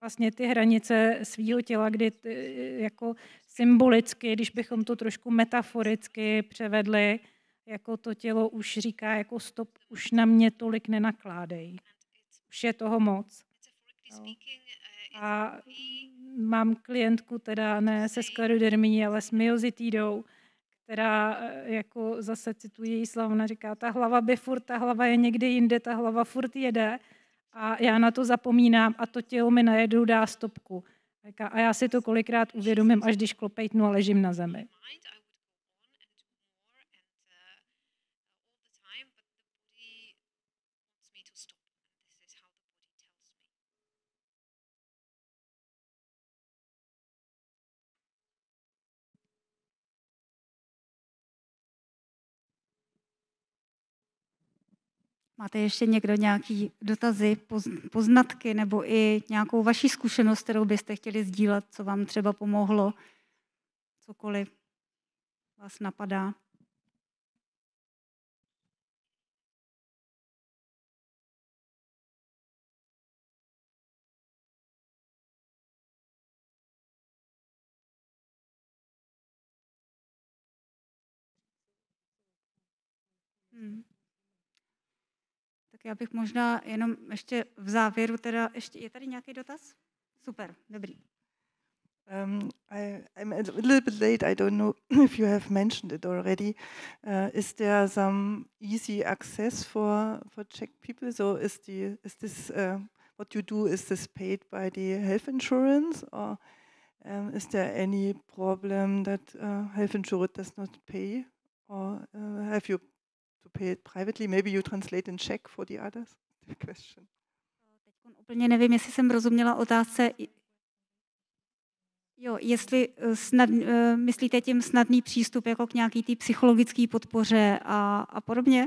vlastně ty hranice svého těla, kdy ty, jako symbolicky, když bychom to trošku metaforicky převedli, jako to tělo už říká jako stop, už na mě tolik nenakládej. Už je toho moc. A mám klientku, teda ne se sklerodermií, ale s myozitidou, která eh, jako zase cituji její slovo, ona říká, ta hlava by furt, ta hlava je někde jinde, ta hlava furt jede a já na to zapomínám a to tělo mi najednou dá stopku. A já si to kolikrát uvědomím, až když klopejtnu a ležím na zemi. Máte ještě někdo nějaký dotazy, poznatky nebo i nějakou vaši zkušenost, kterou byste chtěli sdílet, co vám třeba pomohlo, cokoliv vás napadá? Hmm. Tak já bych možná jenom ještě v závěru teda, ještě, je tady nějaký dotaz? Super, dobrý. Um, I, I'm a little bit late. I don't know if you have mentioned it already. Uh, is there some easy access for for Czech people? So is the is this uh, what you do? Is this paid by the health insurance, or um, is there any problem that uh, health insurance does not pay, or uh, have you to pay it privately? Maybe you translate in Czech for the others? The question. Teď úplně nevím, jestli jsem rozuměla otázce. Jo, jestli eh, snad, eh, myslíte tím snadný přístup jako k nějaký té psychologické podpoře a, a podobně?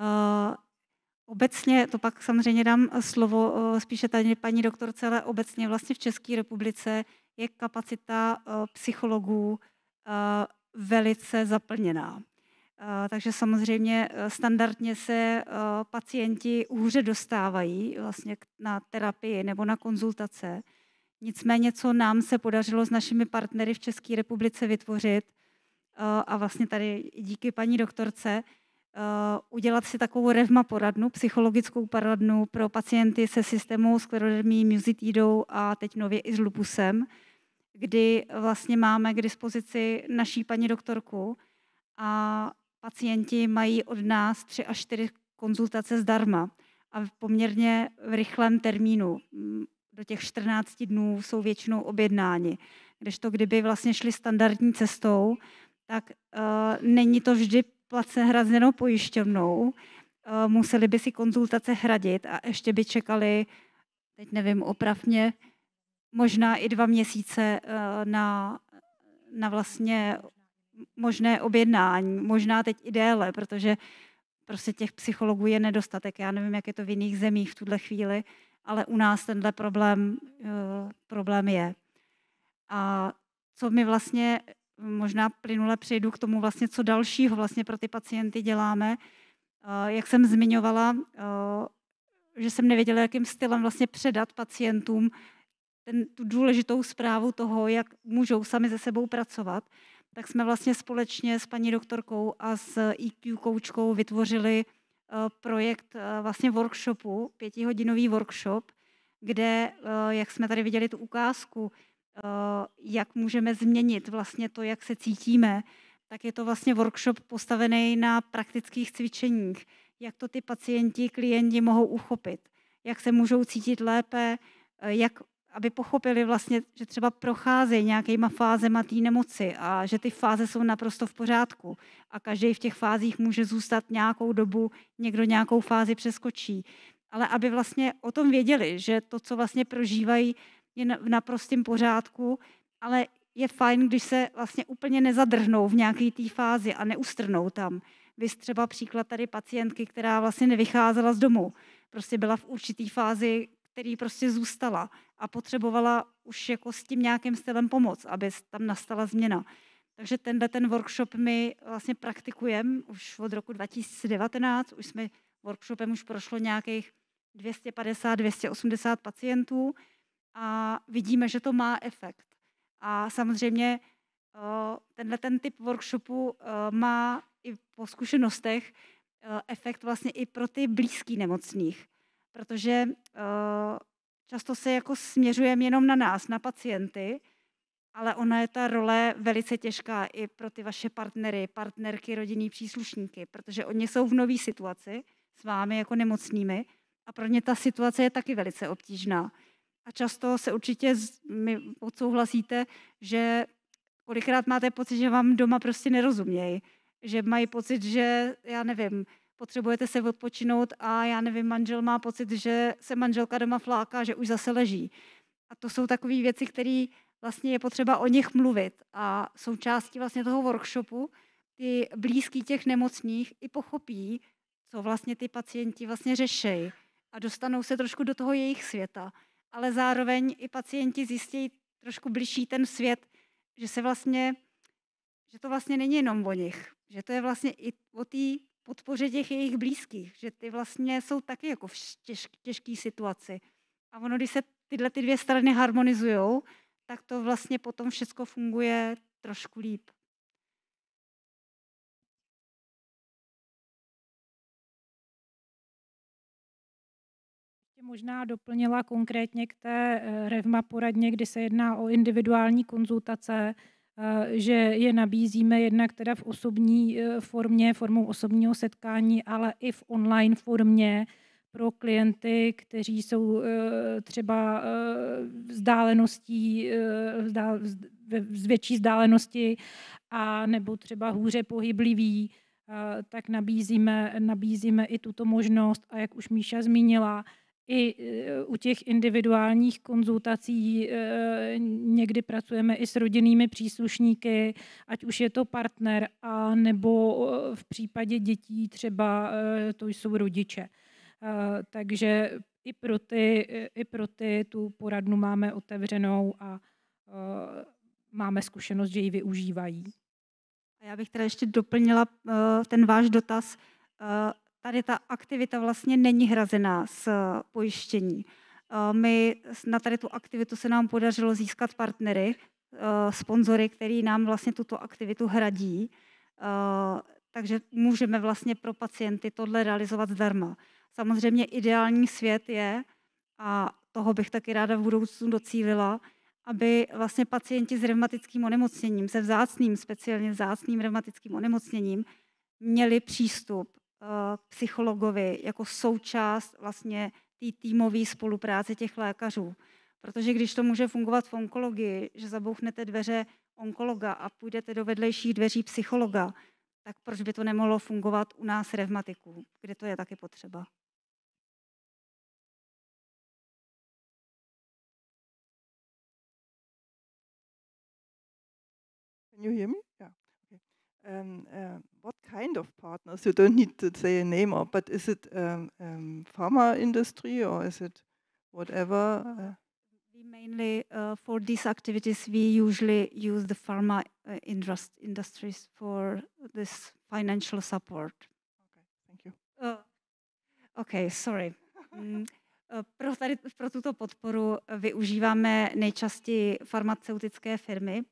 Uh, obecně, to pak samozřejmě dám slovo uh, spíše tady paní doktorce, ale obecně vlastně v České republice je kapacita uh, psychologů velice zaplněná. Eh, takže samozřejmě eh, standardně se eh, pacienti úře dostávají vlastně na terapii nebo na konzultace. Nicméně, co nám se podařilo s našimi partnery v České republice vytvořit, a vlastně tady díky paní doktorce, udělat si takovou revma poradnu, psychologickou poradnu pro pacienty se systémou sklerodermí, muzitidou a teď nově i s lupusem, kdy vlastně máme k dispozici naší paní doktorku a pacienti mají od nás tři až čtyři konzultace zdarma a v poměrně v rychlém termínu. Do těch 14 dnů jsou většinou objednáni. Kdežto kdyby vlastně šli standardní cestou, tak uh, není to vždy place hrazenou pojišťovnou. Uh, museli by si konzultace hradit a ještě by čekali, teď nevím, opravně, možná i dva měsíce eh, na, na vlastně možné objednání, možná teď i déle, protože prostě těch psychologů je nedostatek. Já nevím, jak je to v jiných zemích v tuhle chvíli, ale u nás tenhle problém, eh, problém je. A co mi vlastně možná plynule přejdu k tomu vlastně, co dalšího vlastně pro ty pacienty děláme. Eh, jak jsem zmiňovala, že jsem nevěděla, jakým stylem vlastně předat pacientům ten, tu důležitou zprávu toho, jak můžou sami ze sebou pracovat, tak jsme vlastně společně s paní doktorkou a s IQ e koučkou vytvořili eh, projekt eh, vlastně workshopu, pětihodinový workshop, kde, eh, jak jsme tady viděli tu ukázku, jak můžeme změnit vlastně to, jak se cítíme, tak je to vlastně workshop postavený na praktických cvičeních, jak to ty pacienti, klienti mohou uchopit, jak se můžou cítit lépe, jak aby pochopili vlastně, že třeba procházejí nějakýma fázema té nemoci a že ty fáze jsou naprosto v pořádku a každý v těch fázích může zůstat nějakou dobu, někdo nějakou fázi přeskočí. Ale aby vlastně o tom věděli, že to, co vlastně prožívají, je v naprostém pořádku, ale je fajn, když se vlastně úplně nezadrhnou v nějaké té fázi a neustrnou tam. Vy třeba příklad tady pacientky, která vlastně nevycházela z domu. Prostě byla v určité fázi který prostě zůstala a potřebovala už jako s tím nějakým stylem pomoc, aby tam nastala změna. Takže tenhle ten workshop my vlastně praktikujeme už od roku 2019, už jsme workshopem už prošlo nějakých 250-280 pacientů a vidíme, že to má efekt. A samozřejmě eh, tenhle ten typ workshopu eh, má i po zkušenostech eh, efekt vlastně i pro ty blízký nemocných protože eh, často se jako směřujeme jenom na nás, na pacienty, ale ona je ta role velice těžká i pro ty vaše partnery, partnerky, rodinní příslušníky, protože oni jsou v nové situaci s vámi jako nemocnými a pro ně ta situace je taky velice obtížná. A často se určitě mi odsouhlasíte, že kolikrát máte pocit, že vám doma prostě nerozumějí, že mají pocit, že já nevím, potřebujete se odpočinout a já nevím, manžel má pocit, že se manželka doma fláká, že už zase leží. A to jsou takové věci, které vlastně je potřeba o nich mluvit. A součástí vlastně toho workshopu ty blízký těch nemocných i pochopí, co vlastně ty pacienti vlastně řešejí a dostanou se trošku do toho jejich světa. Ale zároveň i pacienti zjistí trošku blížší ten svět, že se vlastně, že to vlastně není jenom o nich, že to je vlastně i o té podpoře těch jejich blízkých, že ty vlastně jsou taky jako v těž, těžké situaci. A ono, když se tyhle ty dvě strany harmonizují, tak to vlastně potom všechno funguje trošku líp. možná doplnila konkrétně k té eh, Revma poradně, kdy se jedná o individuální konzultace, Eh, že je nabízíme jednak teda v osobní eh, formě, formou osobního setkání, ale i v online formě pro klienty, kteří jsou eh, třeba vzdáleností, z větší vzdálenosti a nebo třeba hůře pohybliví, tak nabízíme, nabízíme i tuto možnost. A jak už Míša zmínila, i eh, u těch individuálních konzultací eh, někdy pracujeme i s rodinnými příslušníky, ať už je to partner, a nebo eh, v případě dětí třeba to jsou rodiče. Takže i pro ty, i pro ty tu poradnu máme otevřenou a máme zkušenost, že ji využívají. A já bych teda ještě doplnila ten váš dotaz tady ta aktivita vlastně není hrazená z eh, pojištění. Eh, my na tady tu aktivitu se nám podařilo získat partnery, eh, sponzory, který nám vlastně tuto aktivitu hradí, takže můžeme vlastně pro pacienty tohle realizovat zdarma. Samozřejmě ideální svět je, a toho bych taky ráda v budoucnu docílila, aby vlastně pacienti s reumatickým onemocněním, se vzácným, speciálně vzácným reumatickým onemocněním, měli přístup k eh, psychologovi jako součást vlastně té týmové spolupráce těch lékařů. Protože když to může fungovat v onkologii, že zabouchnete dveře onkologa a půjdete do vedlejších dveří psychologa, tak proč by to nemohlo fungovat u nás revmatiků, kde to je taky potřeba? Can you hear me? Yeah. um, uh, what kind of partners? You don't need to say a name, or but is it um, um, pharma industry or is it whatever? Uh, we mainly uh, for these activities we usually use the pharma uh, industries for this financial support. Okay, thank you. Uh, okay, sorry. mm. Uh, pro, tady, pro tuto podporu využíváme nejčastěji farmaceutické firmy.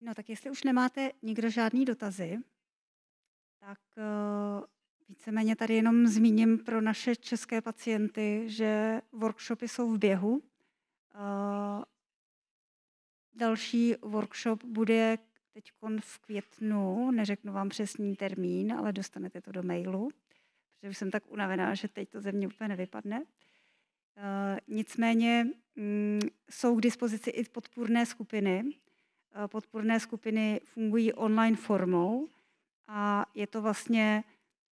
No tak jestli už nemáte nikdo žádný dotazy, tak eh, víceméně tady jenom zmíním pro naše české pacienty, že workshopy jsou v běhu. Eh, další workshop bude teď v květnu, neřeknu vám přesný termín, ale dostanete to do mailu, protože už jsem tak unavená, že teď to ze mě úplně nevypadne. Eh, nicméně mm, jsou k dispozici i podpůrné skupiny, Eh, Podporné skupiny fungují online formou a je to vlastně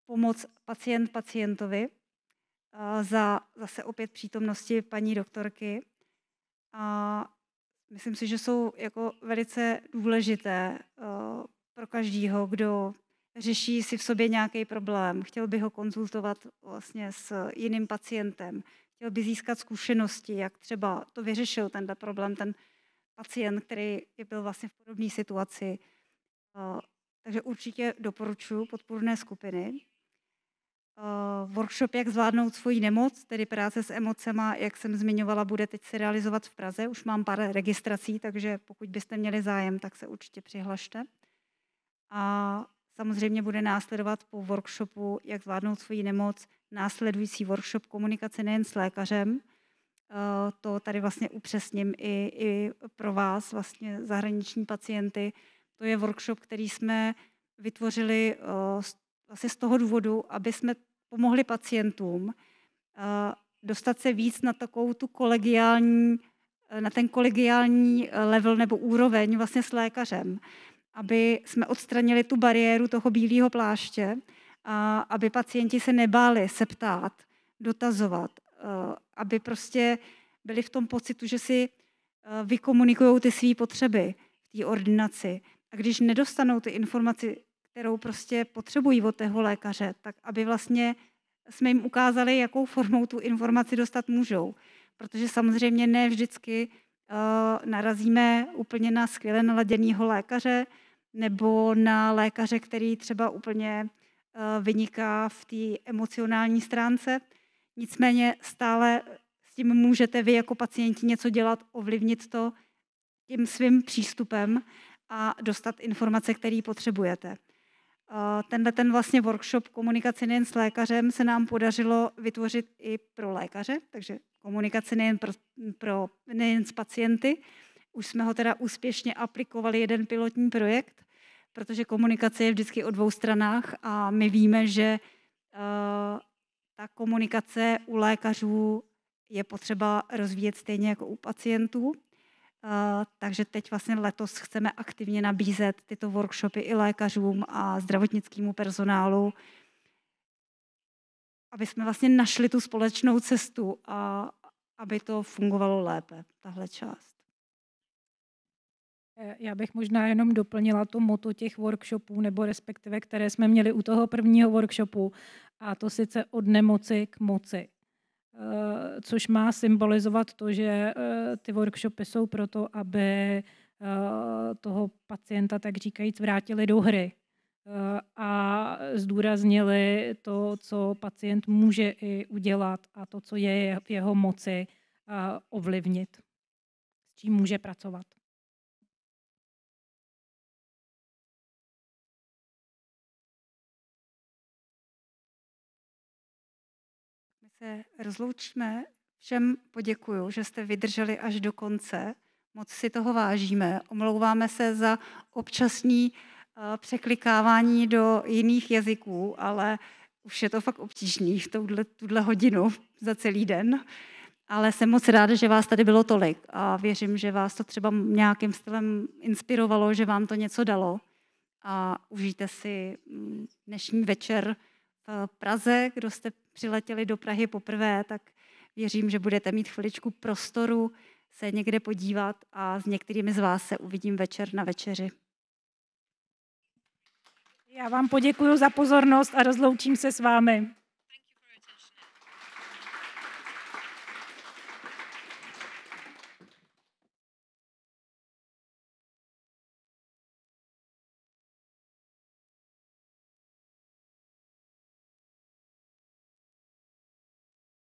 pomoc pacient pacientovi eh, za zase opět přítomnosti paní doktorky. A myslím si, že jsou jako velice důležité eh, pro každého, kdo řeší si v sobě nějaký problém, chtěl by ho konzultovat vlastně s jiným pacientem, chtěl by získat zkušenosti, jak třeba to vyřešil tenhle problém ten pacient, který byl vlastně v podobné situaci. Eh, takže určitě doporučuji podpůrné skupiny. Eh, workshop, jak zvládnout svoji nemoc, tedy práce s emocema, jak jsem zmiňovala, bude teď se realizovat v Praze. Už mám pár registrací, takže pokud byste měli zájem, tak se určitě přihlašte. A samozřejmě bude následovat po workshopu, jak zvládnout svoji nemoc, následující workshop komunikace nejen s lékařem, Eh, to tady vlastně upřesním i, i pro vás, vlastně zahraniční pacienty. To je workshop, který jsme vytvořili eh, vlastně z toho důvodu, aby jsme pomohli pacientům eh, dostat se víc na takovou tu kolegiální, na ten kolegiální level nebo úroveň vlastně s lékařem, aby jsme odstranili tu bariéru toho bílého pláště a aby pacienti se nebáli se ptát, dotazovat Eh, aby prostě byli v tom pocitu, že si eh, vykomunikují ty své potřeby v té ordinaci. A když nedostanou ty informaci, kterou prostě potřebují od toho lékaře, tak aby vlastně jsme jim ukázali, jakou formou tu informaci dostat můžou. Protože samozřejmě ne vždycky eh, narazíme úplně na skvěle naladěného lékaře nebo na lékaře, který třeba úplně vyniká v té emocionální stránce, Nicméně stále s tím můžete vy jako pacienti něco dělat, ovlivnit to tím svým přístupem a dostat informace, které potřebujete. Eh, tenhle ten vlastně workshop komunikace nejen s lékařem se nám podařilo vytvořit i pro lékaře, takže komunikace nejen, pro, pro, nejen s pacienty. Už jsme ho teda úspěšně aplikovali jeden pilotní projekt, protože komunikace je vždycky o dvou stranách a my víme, že uh, ta komunikace u lékařů je potřeba rozvíjet stejně jako u pacientů. Eh, takže teď vlastně letos chceme aktivně nabízet tyto workshopy i lékařům a zdravotnickému personálu, aby jsme vlastně našli tu společnou cestu a aby to fungovalo lépe, tahle část. Eh, já bych možná jenom doplnila to moto těch workshopů, nebo respektive, které jsme měli u toho prvního workshopu a to sice od nemoci k moci. Eh, což má symbolizovat to, že eh, ty workshopy jsou proto, aby eh, toho pacienta, tak říkajíc, vrátili do hry a zdůraznili to, co pacient může i udělat a to, co je v jeho moci ovlivnit, s čím může pracovat. se rozloučíme. Všem poděkuju, že jste vydrželi až do konce. Moc si toho vážíme. Omlouváme se za občasní eh, překlikávání do jiných jazyků, ale už je to fakt obtížný v tuhle, tuhle hodinu za celý den. Ale jsem moc ráda, že vás tady bylo tolik a věřím, že vás to třeba nějakým stylem inspirovalo, že vám to něco dalo a užijte si mm, dnešní večer Eh, Praze, kdo jste přiletěli do Prahy poprvé, tak věřím, že budete mít chviličku prostoru se někde podívat a s některými z vás se uvidím večer na večeři. Já vám poděkuji za pozornost a rozloučím se s vámi.